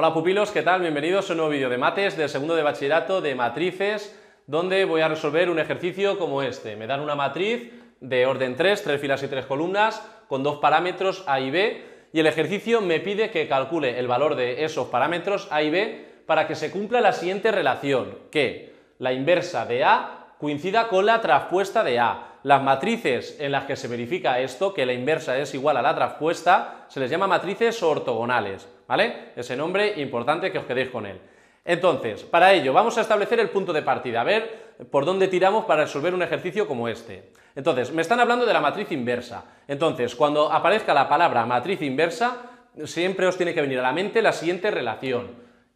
Hola pupilos, ¿qué tal? Bienvenidos a un nuevo vídeo de mates del segundo de bachillerato de matrices, donde voy a resolver un ejercicio como este. Me dan una matriz de orden 3, 3 filas y 3 columnas, con dos parámetros A y B, y el ejercicio me pide que calcule el valor de esos parámetros A y B para que se cumpla la siguiente relación, que la inversa de A coincida con la traspuesta de A. Las matrices en las que se verifica esto, que la inversa es igual a la traspuesta, se les llama matrices ortogonales. ¿vale? Ese nombre importante que os quedéis con él. Entonces, para ello vamos a establecer el punto de partida, a ver por dónde tiramos para resolver un ejercicio como este. Entonces, me están hablando de la matriz inversa. Entonces, cuando aparezca la palabra matriz inversa, siempre os tiene que venir a la mente la siguiente relación.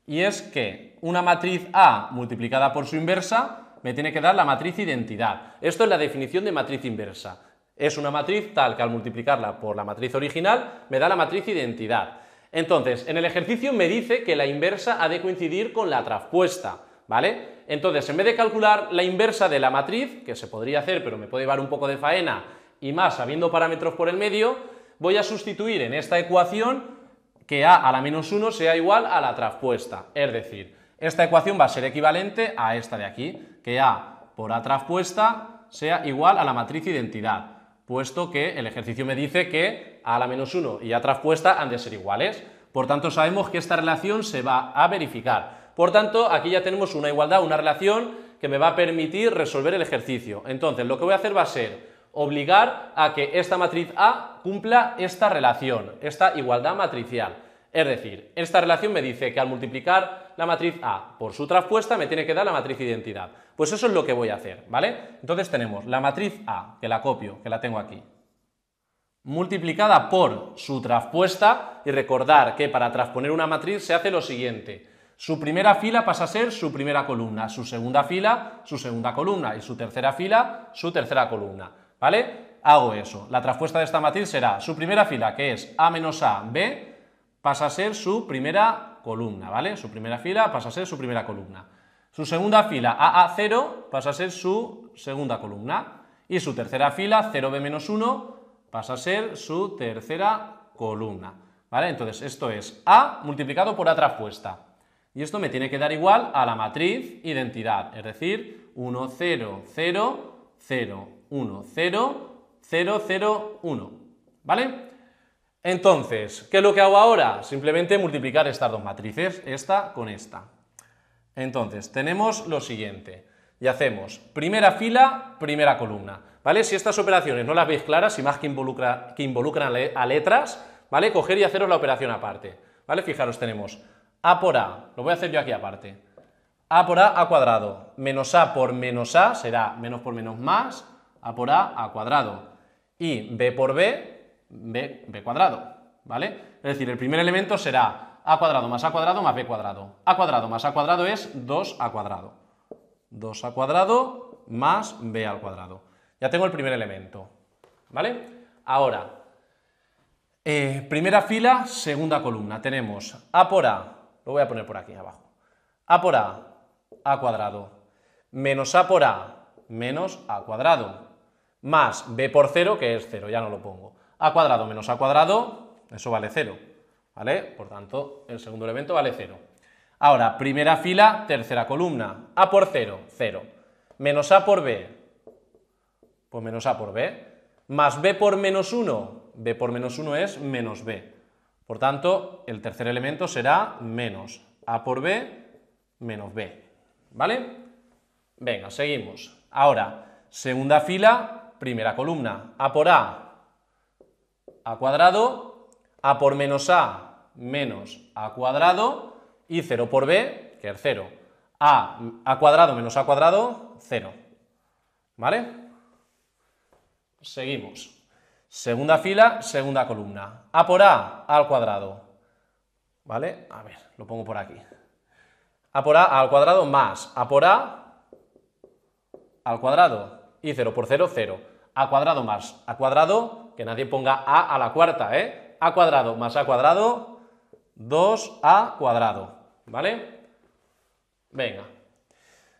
Y es que una matriz A multiplicada por su inversa me tiene que dar la matriz identidad. Esto es la definición de matriz inversa. Es una matriz tal que al multiplicarla por la matriz original me da la matriz identidad. Entonces, en el ejercicio me dice que la inversa ha de coincidir con la traspuesta, ¿vale? Entonces, en vez de calcular la inversa de la matriz, que se podría hacer, pero me puede llevar un poco de faena, y más habiendo parámetros por el medio, voy a sustituir en esta ecuación que a a la menos 1 sea igual a la traspuesta. Es decir, esta ecuación va a ser equivalente a esta de aquí, que a por a traspuesta sea igual a la matriz identidad, puesto que el ejercicio me dice que a la menos 1 y a traspuesta han de ser iguales. Por tanto, sabemos que esta relación se va a verificar. Por tanto, aquí ya tenemos una igualdad, una relación que me va a permitir resolver el ejercicio. Entonces, lo que voy a hacer va a ser obligar a que esta matriz A cumpla esta relación, esta igualdad matricial. Es decir, esta relación me dice que al multiplicar la matriz A por su traspuesta me tiene que dar la matriz identidad. Pues eso es lo que voy a hacer, ¿vale? Entonces tenemos la matriz A, que la copio, que la tengo aquí, multiplicada por su traspuesta y recordar que para transponer una matriz se hace lo siguiente. Su primera fila pasa a ser su primera columna, su segunda fila, su segunda columna y su tercera fila, su tercera columna. ¿Vale? Hago eso. La traspuesta de esta matriz será su primera fila, que es A menos A, B, pasa a ser su primera columna, ¿vale? Su primera fila pasa a ser su primera columna. Su segunda fila, a 0 pasa a ser su segunda columna. Y su tercera fila, 0B menos 1, pasa a ser su tercera columna. Entonces esto es A multiplicado por A traspuesta. Y esto me tiene que dar igual a la matriz identidad, es decir, 1, 0, 0, 0, 1, 0, 0, 0, 1. ¿Vale? Entonces, ¿qué es lo que hago ahora? Simplemente multiplicar estas dos matrices, esta con esta. Entonces, tenemos lo siguiente. Y hacemos primera fila, primera columna. ¿vale? Si estas operaciones no las veis claras, y más que, involucra, que involucran a letras, ¿vale? Coger y haceros la operación aparte, ¿vale? Fijaros, tenemos A por A, lo voy a hacer yo aquí aparte. A por A, A cuadrado, menos A por menos A será menos por menos más, A por A, A cuadrado. Y B por B, B, B cuadrado, ¿vale? Es decir, el primer elemento será a cuadrado más a cuadrado más b cuadrado. a cuadrado más a cuadrado es 2a cuadrado. 2a cuadrado más b al cuadrado. Ya tengo el primer elemento, ¿vale? Ahora, eh, primera fila, segunda columna. Tenemos A por A, lo voy a poner por aquí abajo. A por A, A cuadrado, menos A por A, menos A cuadrado, más B por 0, que es 0, ya no lo pongo. A cuadrado menos A cuadrado, eso vale 0, ¿vale? Por tanto, el segundo elemento vale 0. Ahora, primera fila, tercera columna. A por 0, 0. Menos A por B, pues menos A por B. Más B por menos 1. B por menos 1 es menos B. Por tanto, el tercer elemento será menos A por B menos B. ¿Vale? Venga, seguimos. Ahora, segunda fila, primera columna. A por A, A cuadrado. A por menos A, menos A cuadrado. Y 0 por B, que es 0. A, A cuadrado menos A cuadrado, 0. ¿Vale? Seguimos. Segunda fila, segunda columna. A por A, al cuadrado. ¿Vale? A ver, lo pongo por aquí. A por A, A al cuadrado más A por A al cuadrado. Y 0 por 0, 0. A cuadrado más A cuadrado, que nadie ponga A a la cuarta, ¿eh? A cuadrado más A cuadrado, 2A cuadrado. ¿Vale? Venga,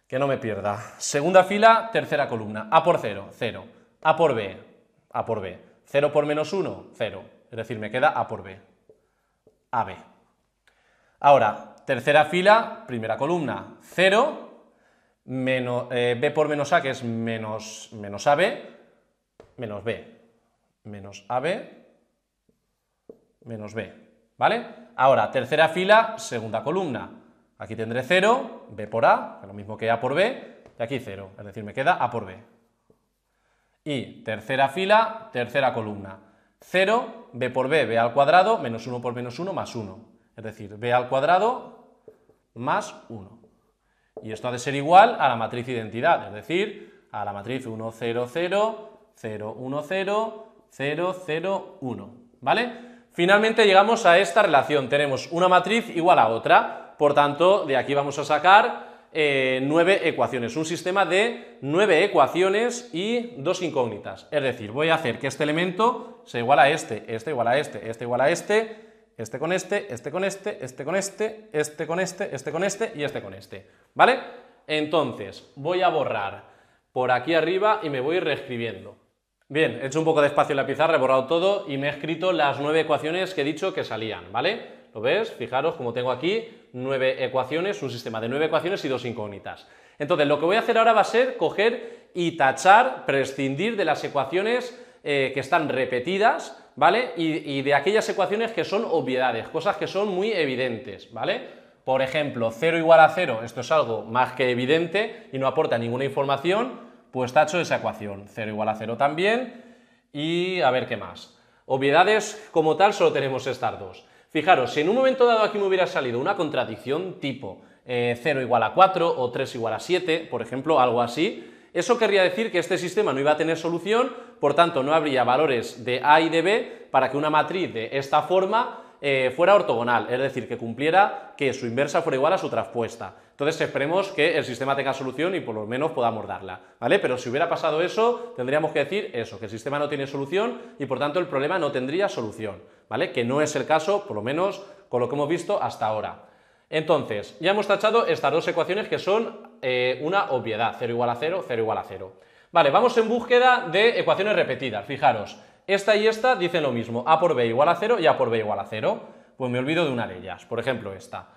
que no me pierda. Segunda fila, tercera columna. A por 0, 0. A por B, A por B. 0 por menos 1, 0. Es decir, me queda A por B. AB. Ahora, tercera fila, primera columna, 0, menos, eh, B por menos A, que es menos, menos AB, menos B. Menos AB, menos B. ¿Vale? Ahora, tercera fila, segunda columna. Aquí tendré 0, B por A, que es lo mismo que A por B, y aquí 0, es decir, me queda A por B. Y tercera fila, tercera columna. 0, b por b, b al cuadrado, menos 1 por menos 1, más 1. Es decir, b al cuadrado más 1. Y esto ha de ser igual a la matriz identidad, es decir, a la matriz 1, 0, 0, 0, 1, 0, 0, 0, 1. ¿Vale? Finalmente llegamos a esta relación. Tenemos una matriz igual a otra. Por tanto, de aquí vamos a sacar eh, nueve ecuaciones, un sistema de nueve ecuaciones y dos incógnitas. Es decir, voy a hacer que este elemento sea igual a este, este igual a este, este igual a este, este con este, este con este, este con este, este con este, este con este y este con este. ¿Vale? Entonces, voy a borrar por aquí arriba y me voy reescribiendo. Bien, he hecho un poco de espacio en la pizarra, he borrado todo y me he escrito las nueve ecuaciones que he dicho que salían, ¿vale? ¿Lo ves? Fijaros como tengo aquí nueve ecuaciones, un sistema de nueve ecuaciones y dos incógnitas. Entonces, lo que voy a hacer ahora va a ser coger y tachar, prescindir de las ecuaciones eh, que están repetidas, ¿vale? Y, y, de aquellas ecuaciones que son obviedades, cosas que son muy evidentes, ¿vale? Por ejemplo, 0 igual a 0, esto es algo más que evidente y no aporta ninguna información, pues tacho esa ecuación. 0 igual a 0 también y a ver qué más. Obviedades como tal solo tenemos estas dos. Fijaros, si en un momento dado aquí me hubiera salido una contradicción tipo 0 eh, igual a 4 o 3 igual a 7, por ejemplo, algo así, eso querría decir que este sistema no iba a tener solución, por tanto no habría valores de A y de B para que una matriz de esta forma eh, fuera ortogonal, es decir, que cumpliera que su inversa fuera igual a su traspuesta. Entonces esperemos que el sistema tenga solución y por lo menos podamos darla, ¿vale? Pero si hubiera pasado eso, tendríamos que decir eso, que el sistema no tiene solución y por tanto el problema no tendría solución, ¿vale? Que no es el caso, por lo menos con lo que hemos visto hasta ahora. Entonces, ya hemos tachado estas dos ecuaciones que son eh, una obviedad, 0 igual a 0, 0 igual a 0. Vale, vamos en búsqueda de ecuaciones repetidas, fijaros, esta y esta dicen lo mismo, a por b igual a 0 y a por b igual a 0, pues me olvido de una de ellas, por ejemplo esta.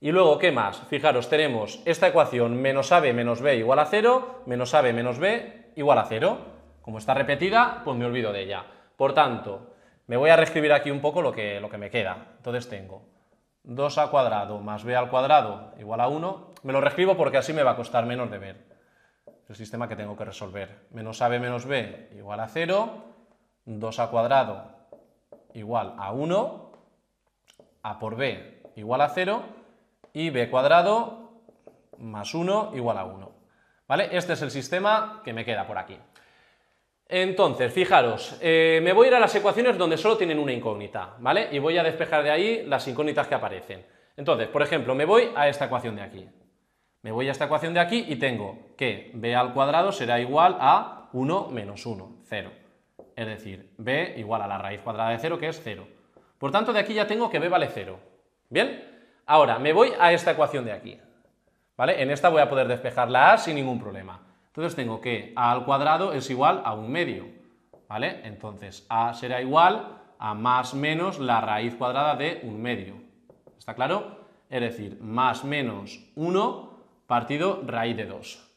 Y luego, ¿qué más? Fijaros, tenemos esta ecuación menos AB menos B igual a 0, menos AB menos B igual a 0. Como está repetida, pues me olvido de ella. Por tanto, me voy a reescribir aquí un poco lo que, lo que me queda. Entonces tengo 2A cuadrado más B al cuadrado igual a 1. Me lo reescribo porque así me va a costar menos de ver. El sistema que tengo que resolver. Menos AB menos B igual a 0, 2A cuadrado igual a 1, A por B igual a 0 y b cuadrado más 1 igual a 1. ¿Vale? Este es el sistema que me queda por aquí. Entonces, fijaros, eh, me voy a ir a las ecuaciones donde solo tienen una incógnita, ¿vale? Y voy a despejar de ahí las incógnitas que aparecen. Entonces, por ejemplo, me voy a esta ecuación de aquí. Me voy a esta ecuación de aquí y tengo que b al cuadrado será igual a 1 menos 1, 0. Es decir, b igual a la raíz cuadrada de 0, que es 0. Por tanto, de aquí ya tengo que b vale 0. ¿Bien? Ahora, me voy a esta ecuación de aquí. ¿Vale? En esta voy a poder despejar la A sin ningún problema. Entonces tengo que A al cuadrado es igual a un medio. ¿Vale? Entonces A será igual a más menos la raíz cuadrada de un medio. ¿Está claro? Es decir, más menos 1 partido raíz de 2.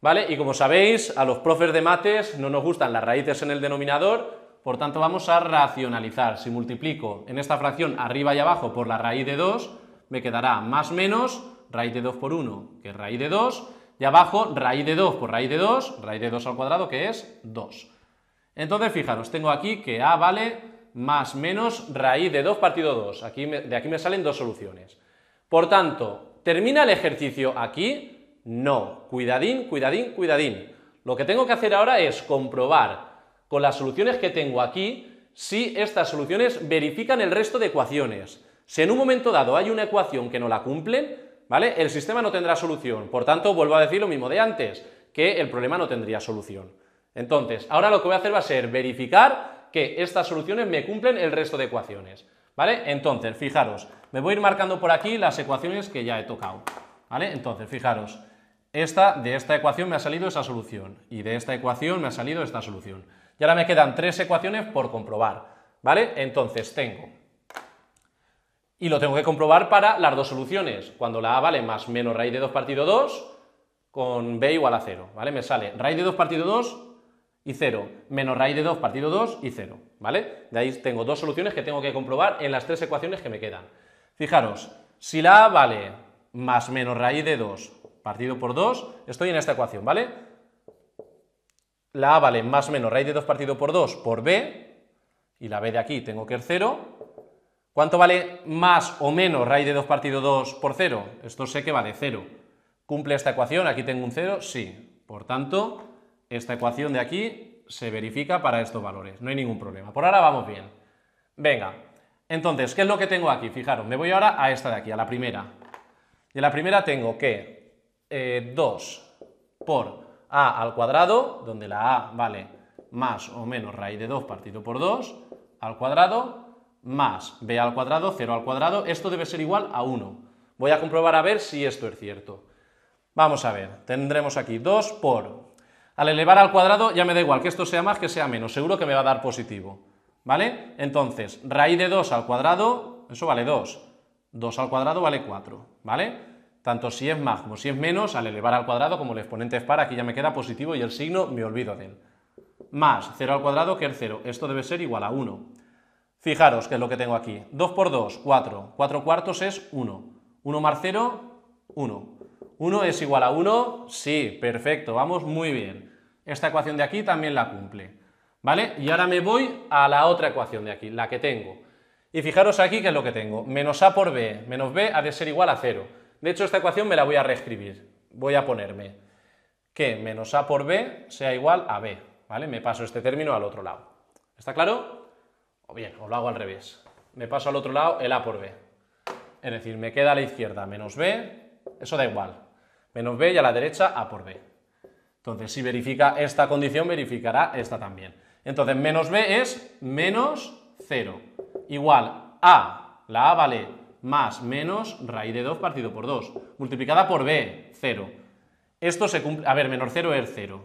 ¿Vale? Y como sabéis, a los profes de mates no nos gustan las raíces en el denominador, por tanto vamos a racionalizar. Si multiplico en esta fracción arriba y abajo por la raíz de 2, me quedará más menos raíz de 2 por 1, que es raíz de 2, y abajo raíz de 2 por raíz de 2, raíz de 2 al cuadrado, que es 2. Entonces, fijaros, tengo aquí que a vale más menos raíz de 2 partido 2. Aquí de aquí me salen dos soluciones. Por tanto, ¿termina el ejercicio aquí? No. Cuidadín, cuidadín, cuidadín. Lo que tengo que hacer ahora es comprobar con las soluciones que tengo aquí si estas soluciones verifican el resto de ecuaciones. Si en un momento dado hay una ecuación que no la cumplen, ¿vale? El sistema no tendrá solución. Por tanto, vuelvo a decir lo mismo de antes, que el problema no tendría solución. Entonces, ahora lo que voy a hacer va a ser verificar que estas soluciones me cumplen el resto de ecuaciones. ¿Vale? Entonces, fijaros, me voy a ir marcando por aquí las ecuaciones que ya he tocado. ¿Vale? Entonces, fijaros, esta, de esta ecuación me ha salido esa solución y de esta ecuación me ha salido esta solución. Y ahora me quedan tres ecuaciones por comprobar. ¿Vale? Entonces, tengo y lo tengo que comprobar para las dos soluciones. Cuando la a vale más menos raíz de 2 partido 2 con b igual a 0, ¿vale? Me sale raíz de 2 partido 2 y 0, menos raíz de 2 partido 2 y 0, ¿vale? De ahí tengo dos soluciones que tengo que comprobar en las tres ecuaciones que me quedan. Fijaros, si la a vale más menos raíz de 2 partido por 2, estoy en esta ecuación, ¿vale? La a vale más menos raíz de 2 partido por 2 por b, y la b de aquí tengo que ser 0, ¿Cuánto vale más o menos raíz de 2 partido 2 por 0? Esto sé que vale 0. ¿Cumple esta ecuación? Aquí tengo un 0, sí. Por tanto, esta ecuación de aquí se verifica para estos valores. No hay ningún problema. Por ahora vamos bien. Venga, entonces, ¿qué es lo que tengo aquí? Fijaros, me voy ahora a esta de aquí, a la primera. Y en la primera tengo que 2 eh, por a al cuadrado, donde la a vale más o menos raíz de 2 partido por 2, al cuadrado, más b al cuadrado, 0 al cuadrado, esto debe ser igual a 1. Voy a comprobar a ver si esto es cierto. Vamos a ver, tendremos aquí 2 por... Al elevar al cuadrado ya me da igual que esto sea más que sea menos, seguro que me va a dar positivo. ¿Vale? Entonces, raíz de 2 al cuadrado, eso vale 2. 2 al cuadrado vale 4, ¿vale? Tanto si es más como si es menos, al elevar al cuadrado, como el exponente es par, aquí ya me queda positivo y el signo me olvido de él. Más 0 al cuadrado, que es 0. Esto debe ser igual a 1 Fijaros que es lo que tengo aquí. 2 por 2, 4. 4 cuartos es 1. 1 más 0, 1. 1 es igual a 1, sí, perfecto, vamos muy bien. Esta ecuación de aquí también la cumple. ¿Vale? Y ahora me voy a la otra ecuación de aquí, la que tengo. Y fijaros aquí que es lo que tengo. Menos a por b, menos b ha de ser igual a 0. De hecho, esta ecuación me la voy a reescribir. Voy a ponerme que menos a por b sea igual a b. ¿Vale? Me paso este término al otro lado. ¿Está claro? O bien, os lo hago al revés. Me paso al otro lado el A por B. Es decir, me queda a la izquierda menos B, eso da igual. Menos B y a la derecha A por B. Entonces, si verifica esta condición, verificará esta también. Entonces, menos B es menos 0. Igual A, la A vale más menos raíz de 2 partido por 2. Multiplicada por B, 0. Esto se cumple... A ver, menos 0 es 0.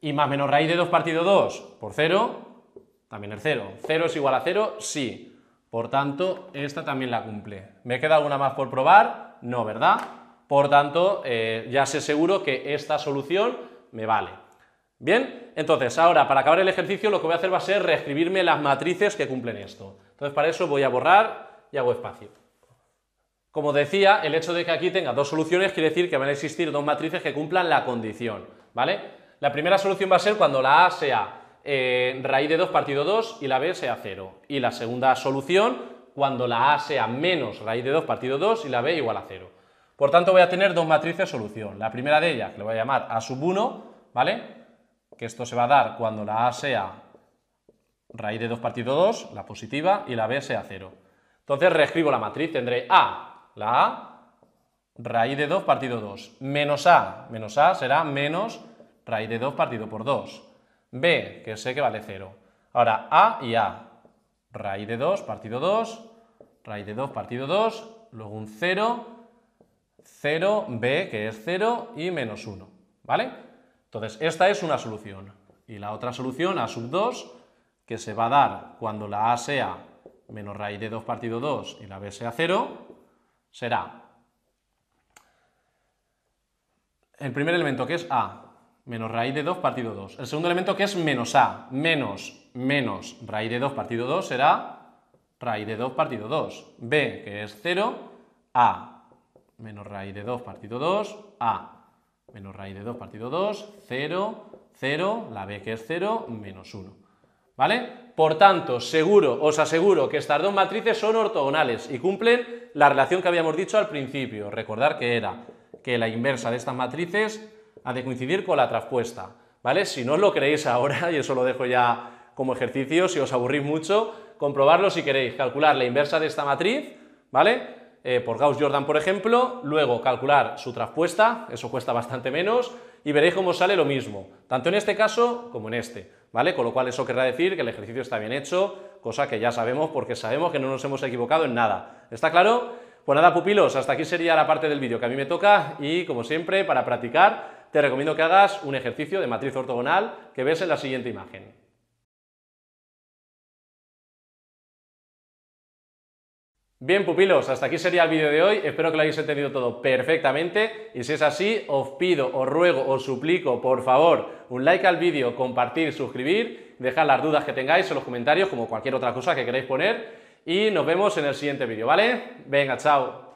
Y más menos raíz de 2 partido 2 por 0 también el 0. 0 es igual a 0, sí. Por tanto, esta también la cumple. ¿Me queda alguna más por probar? No, ¿verdad? Por tanto, eh, ya sé seguro que esta solución me vale. Bien, entonces ahora para acabar el ejercicio lo que voy a hacer va a ser reescribirme las matrices que cumplen esto. Entonces para eso voy a borrar y hago espacio. Como decía, el hecho de que aquí tenga dos soluciones quiere decir que van a existir dos matrices que cumplan la condición, ¿vale? La primera solución va a ser cuando la A sea eh, raíz de 2 partido 2 y la B sea 0. Y la segunda solución cuando la A sea menos raíz de 2 partido 2 y la B igual a 0. Por tanto, voy a tener dos matrices solución. La primera de ellas, que le voy a llamar A sub 1, ¿vale? Que esto se va a dar cuando la A sea raíz de 2 partido 2, la positiva, y la B sea 0. Entonces reescribo la matriz, tendré A, la A, raíz de 2 partido 2, menos A, menos A será menos raíz de 2 partido por 2, B, que sé que vale 0. Ahora, A y A. Raíz de 2, partido 2, raíz de 2, partido 2, luego un 0, 0, B, que es 0, y menos 1, ¿vale? Entonces, esta es una solución. Y la otra solución, A sub 2, que se va a dar cuando la A sea menos raíz de 2 partido 2 y la B sea 0, será el primer elemento que es A, menos raíz de 2 partido 2. El segundo elemento que es menos a, menos, menos raíz de 2 partido 2 será raíz de 2 partido 2. b, que es 0, a, menos raíz de 2 partido 2, a, menos raíz de 2 partido 2, 0, 0, la b que es 0, menos 1. ¿Vale? Por tanto, seguro, os aseguro que estas dos matrices son ortogonales y cumplen la relación que habíamos dicho al principio. Recordar que era que la inversa de estas matrices ha de coincidir con la traspuesta, ¿vale? Si no os lo creéis ahora, y eso lo dejo ya como ejercicio, si os aburrís mucho, comprobarlo si queréis, calcular la inversa de esta matriz, ¿vale? Eh, por Gauss-Jordan, por ejemplo, luego calcular su traspuesta, eso cuesta bastante menos, y veréis cómo sale lo mismo, tanto en este caso como en este, ¿vale? Con lo cual eso querrá decir que el ejercicio está bien hecho, cosa que ya sabemos porque sabemos que no nos hemos equivocado en nada. ¿Está claro? Pues nada, pupilos, hasta aquí sería la parte del vídeo que a mí me toca y, como siempre, para practicar te recomiendo que hagas un ejercicio de matriz ortogonal que ves en la siguiente imagen. Bien pupilos, hasta aquí sería el vídeo de hoy, espero que lo hayáis entendido todo perfectamente y si es así, os pido, os ruego, os suplico, por favor, un like al vídeo, compartir, suscribir, dejar las dudas que tengáis en los comentarios como cualquier otra cosa que queráis poner y nos vemos en el siguiente vídeo, ¿vale? Venga, chao.